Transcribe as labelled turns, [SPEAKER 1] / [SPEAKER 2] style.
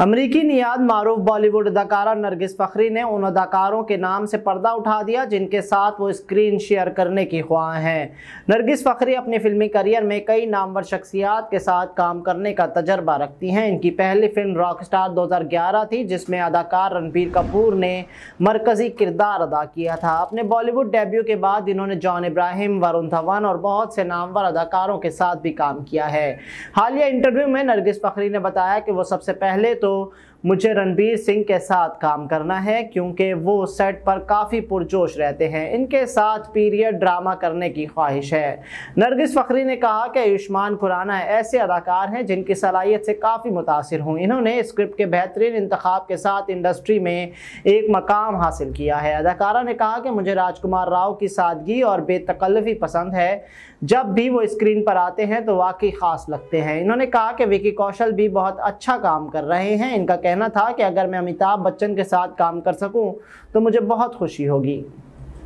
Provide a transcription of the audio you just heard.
[SPEAKER 1] अमरीकी नियाद मारूफ बॉलीवुड अदाकारा नरगिस फखरी ने उन अदाकारों के नाम से पर्दा उठा दिया जिनके साथ वो स्क्रीन शेयर करने की ख्वाह हैं नरगिस फखरी अपने फिल्मी करियर में कई नामवर शख्सियात के साथ काम करने का तजर्बा रखती हैं इनकी पहली फिल्म रॉक स्टार ग्यारह थी जिसमें अदाकार रणबीर कपूर ने मरकज़ी किरदार अदा किया था अपने बॉलीवुड डेब्यू के बाद इन्होंने जॉन इब्राहिम वरुण धवन और बहुत से नामवर अदाकारों के साथ भी काम किया है हालिया इंटरव्यू में नरगिस फखरी ने बताया कि वो सबसे पहले तो तो मुझे रणबीर सिंह के साथ काम करना है क्योंकि वो सेट पर काफ़ी पुरजोश रहते हैं इनके साथ पीरियड ड्रामा करने की ख्वाहिश है नरगिस फ़खरी ने कहा कि आयुष्मान खुराना ऐसे अदाकार हैं जिनकी सलाहियत से काफ़ी मुतासर हूँ इन्होंने स्क्रिप्ट के बेहतरीन इंतखब के साथ इंडस्ट्री में एक मकाम हासिल किया है अदाकारा ने कहा कि मुझे राजकुमार राव की सादगी और बेतकल्फी पसंद है जब भी वो स्क्रीन पर आते हैं तो वाकई ख़ास लगते हैं इन्होंने कहा कि विकी कौशल भी बहुत अच्छा काम कर रहे हैं इनका कहना था कि अगर मैं अमिताभ बच्चन के साथ काम कर सकूं तो मुझे बहुत खुशी होगी